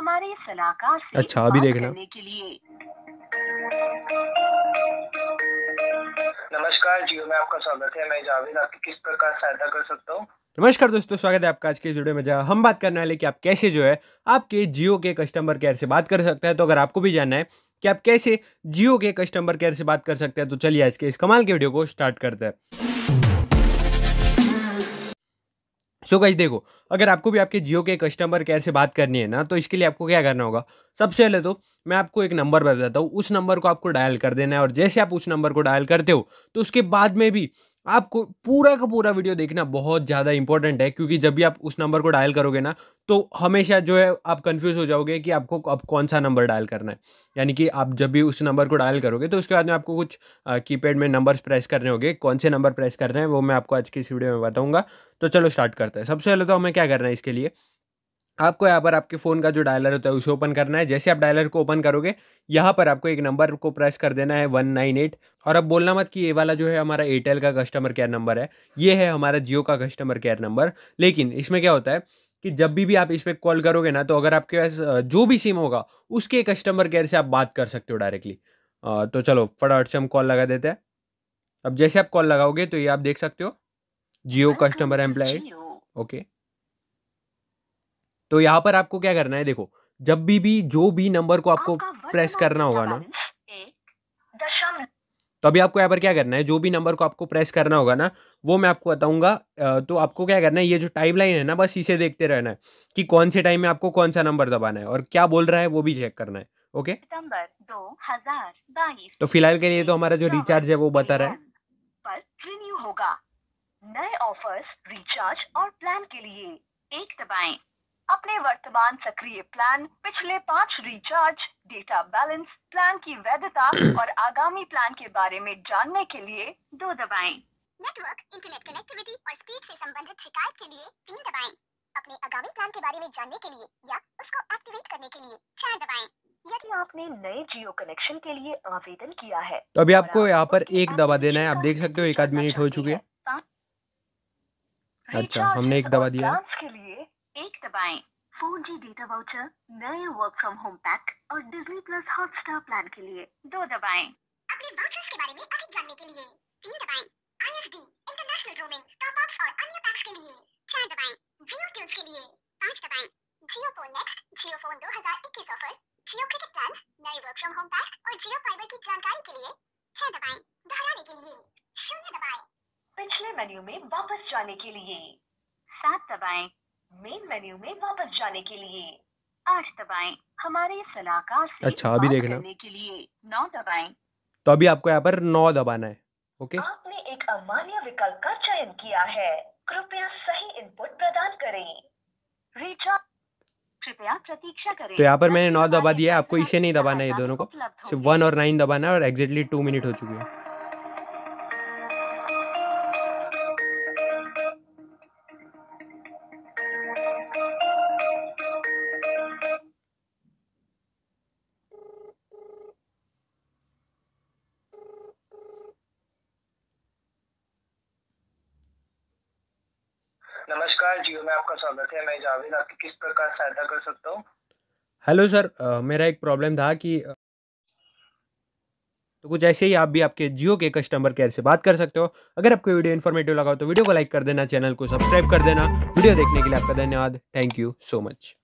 हमारे सलाहकार से अच्छा अभी देखना करने के लिए नमस्कार जी मैं आपका स्वागत है मैं जावेद आपकी किस प्रकार सहायता कर सकता हूँ नमस्कार दोस्तों स्वागत है आपका आज के वीडियो में जहाँ हम बात करने वाले कि आप कैसे जो है आपके जियो के कस्टमर केयर से बात कर सकते हैं तो अगर आपको भी जानना है कि आप कैसे जियो के कस्टमर केयर से बात कर सकते हैं तो चलिए आज के इस कमाल के वीडियो को स्टार्ट करते हैं सो so गाइज देखो अगर आपको भी आपके जियो के कस्टमर केयर से बात करनी है ना तो इसके लिए आपको क्या करना होगा सबसे पहले तो मैं आपको एक नंबर बताता हूँ उस नंबर को आपको डायल कर देना है और जैसे आप उस नंबर को डायल करते हो तो उसके बाद में भी आपको पूरा का पूरा वीडियो देखना बहुत ज़्यादा इंपॉर्टेंट है क्योंकि जब भी आप उस नंबर को डायल करोगे ना तो हमेशा जो है आप कंफ्यूज हो जाओगे कि आपको अब कौन सा नंबर डायल करना है यानी कि आप जब भी उस नंबर को डायल करोगे तो उसके बाद में आपको कुछ कीपैड में नंबर्स प्रेस करने होंगे कौन से नंबर प्रेस करने हैं वो मैं आपको आज की इस वीडियो में बताऊंगा तो चलो स्टार्ट करते हैं सबसे पहले तो हमें क्या करना है इसके लिए आपको यहाँ पर आपके फ़ोन का जो डायलर होता है उसे ओपन करना है जैसे आप डायलर को ओपन करोगे यहाँ पर आपको एक नंबर को प्रेस कर देना है वन नाइन एट और अब बोलना मत कि ये वाला जो है हमारा एयरटेल का कस्टमर केयर नंबर है ये है हमारा जियो का कस्टमर केयर नंबर लेकिन इसमें क्या होता है कि जब भी भी आप इस पर कॉल करोगे ना तो अगर आपके पास जो भी सिम होगा उसके कस्टमर केयर से आप बात कर सकते हो डायरेक्टली तो चलो फटाफट से हम कॉल लगा देते हैं अब जैसे आप कॉल लगाओगे तो ये आप देख सकते हो जियो हाँ, हाँ, कस्टमर एम्प्लॉय ओके तो यहाँ पर आपको क्या करना है देखो जब भी भी जो भी नंबर को आपको प्रेस करना होगा ना तो अभी आपको यहाँ पर क्या करना है जो भी नंबर को आपको प्रेस करना होगा ना वो मैं आपको बताऊंगा तो आपको क्या करना है ये जो टाइम लाइन है ना बस इसे देखते रहना है कि कौन से टाइम में आपको कौन सा नंबर दबाना है और क्या बोल रहा है वो भी चेक करना है ओके नंबर दो हजार बाईस तो फिलहाल के लिए तो हमारा जो रिचार्ज है वो बता रहा है रिन्यू होगा नए ऑफर्स रिचार्ज और प्लान के लिए एक दबाएं अपने वर्तमान सक्रिय प्लान पिछले पाँच रिचार्ज डेटा बैलेंस प्लान की वैधता और आगामी प्लान के बारे में जानने के लिए दो दबाएं। नेटवर्क इंटरनेट कनेक्टिविटी और स्पीड से संबंधित शिकायत के लिए तीन दबाएं। अपने आगामी प्लान के बारे में जानने के लिए या उसको एक्टिवेट करने के लिए चार दबाएं। यदि आपने नए जियो कनेक्शन के लिए आवेदन किया है तो अभी आपको यहाँ पर एक दबा देना है आप देख सकते हो एक आध मिनट हो चुके हैं हाँ? अच्छा हमने एक दबा दिया के लिए दबाएं। 4G डेटा वाउचर नए वर्क फ्रॉम होम पैक और डिजनी प्लस हॉटस्टार प्लान के लिए दो दबाएं। अपने वाउचर्स के बारे में अधिक जानने के लिए तीन दबाएं। IFD international roaming top ups और अन्य पैक्स के लिए चार दबाएं। जियो ट्यून्स के लिए पाँच दबाएं। Jio phone next Jio phone 2021 offer Jio cricket plan नए वर्क फ्रॉम होम पैक और जियो फाइबर की जानकारी के लिए छह दबाएं। दोहराने के लिए शून्य दबाएं। पिछले मेन्यू में वापस जाने के लिए सात दबाएं मेन मेन्यू में वापस जाने के लिए आठ दबाएं हमारे सलाहकार से अच्छा अभी देखना के लिए नौ दबाएं तो अभी आपको यहाँ पर नौ दबाना है ओके आपने एक अमान्य विकल्प का चयन किया है कृपया सही इनपुट प्रदान करें रिचार्ज कृपया प्रतीक्षा करें तो यहाँ पर मैंने नौ दबा दिया है आपको इसे नहीं दबाना है ये दोनों को सिर्फ वन और नाइन दबाना है और एग्जैक्टली टू मिनट हो चुकी है नमस्कार जियो में आपका स्वागत है मैं जावेद आपकी किस प्रकार सहायता कर सकता हूँ हेलो सर मेरा एक प्रॉब्लम था कि तो कुछ ऐसे ही आप भी आपके जियो के कस्टमर केयर से बात कर सकते हो अगर आपको वीडियो इन्फॉर्मेटिव लगा हो तो वीडियो को लाइक कर देना चैनल को सब्सक्राइब कर देना वीडियो देखने के लिए आपका धन्यवाद थैंक यू सो मच